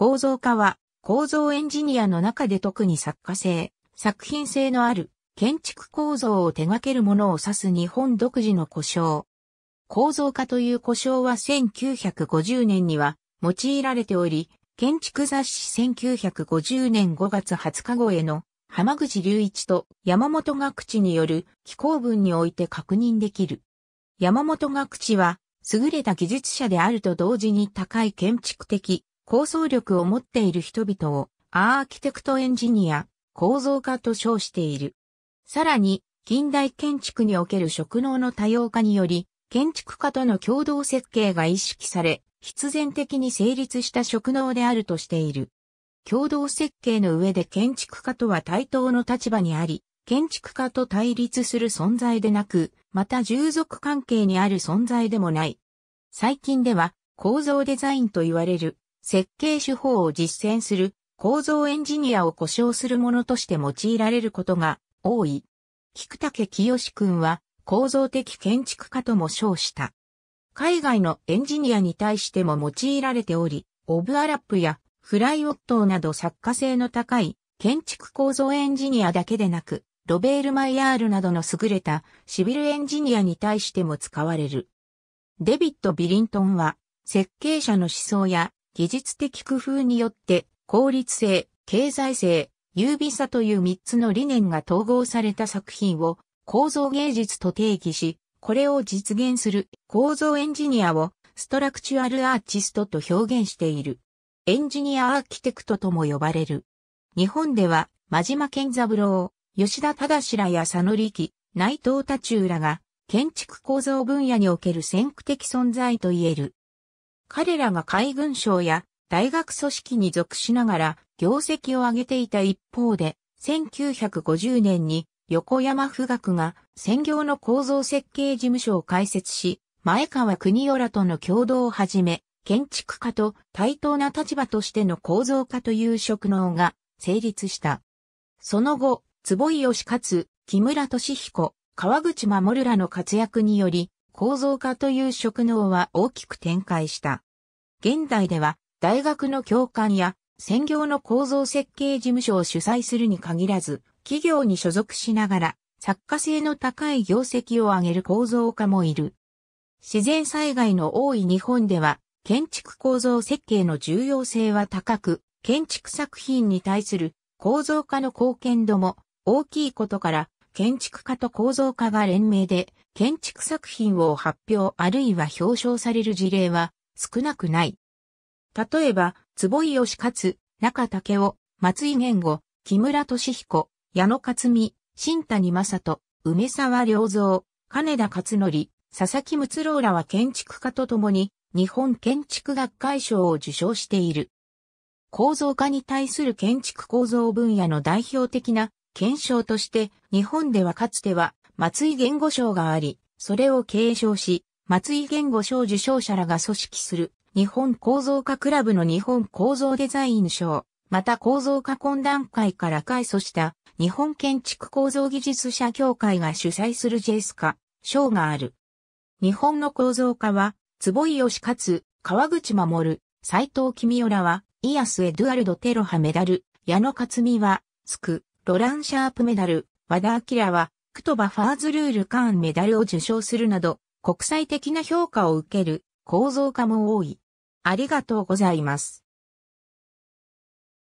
構造化は、構造エンジニアの中で特に作家性、作品性のある建築構造を手掛けるものを指す日本独自の故障。構造化という故障は1950年には用いられており、建築雑誌1950年5月20日号への浜口隆一と山本学知による寄稿文において確認できる。山本学知は優れた技術者であると同時に高い建築的構想力を持っている人々をアーキテクトエンジニア、構造化と称している。さらに、近代建築における職能の多様化により、建築家との共同設計が意識され、必然的に成立した職能であるとしている。共同設計の上で建築家とは対等の立場にあり、建築家と対立する存在でなく、また従属関係にある存在でもない。最近では構造デザインと言われる設計手法を実践する構造エンジニアを故障するものとして用いられることが多い。菊竹清君は構造的建築家とも称した。海外のエンジニアに対しても用いられており、オブアラップやフライオットーなど作家性の高い建築構造エンジニアだけでなく、ロベール・マイヤールなどの優れたシビルエンジニアに対しても使われる。デビッド・ビリントンは設計者の思想や技術的工夫によって効率性、経済性、優美さという3つの理念が統合された作品を構造芸術と定義し、これを実現する構造エンジニアをストラクチュアルアーティストと表現している。エンジニアアーキテクトとも呼ばれる。日本では、真島健三郎、吉田忠らや佐野力、内藤太中らが、建築構造分野における先駆的存在と言える。彼らが海軍省や大学組織に属しながら業績を上げていた一方で、1950年に横山富岳が専業の構造設計事務所を開設し、前川国代らとの共同をはじめ、建築家と対等な立場としての構造家という職能が成立した。その後、坪井義勝、木村敏彦、川口守らの活躍により、構造化という職能は大きく展開した。現代では大学の教官や専業の構造設計事務所を主催するに限らず、企業に所属しながら作家性の高い業績を上げる構造家もいる。自然災害の多い日本では、建築構造設計の重要性は高く、建築作品に対する構造化の貢献度も大きいことから、建築家と構造家が連名で建築作品を発表あるいは表彰される事例は少なくない。例えば、坪井義勝、中竹雄、松井玄吾、木村敏彦、矢野克美、新谷正人、梅沢良造、金田勝則、佐々木睦郎らは建築家と共に日本建築学会賞を受賞している。構造化に対する建築構造分野の代表的な検証として日本ではかつては松井言語賞があり、それを継承し、松井言語賞受賞者らが組織する日本構造化クラブの日本構造デザイン賞、また構造化懇談会から開祖した日本建築構造技術者協会が主催するジェスカ賞がある。日本の構造化は、坪井義勝、川口守、斎藤君代らは、イアス・エドゥアルド・テロハメダル、矢野克美は、スク、ロラン・シャープメダル、和田明は、クトバ・ファーズルール・カーンメダルを受賞するなど、国際的な評価を受ける構造化も多い。ありがとうございます。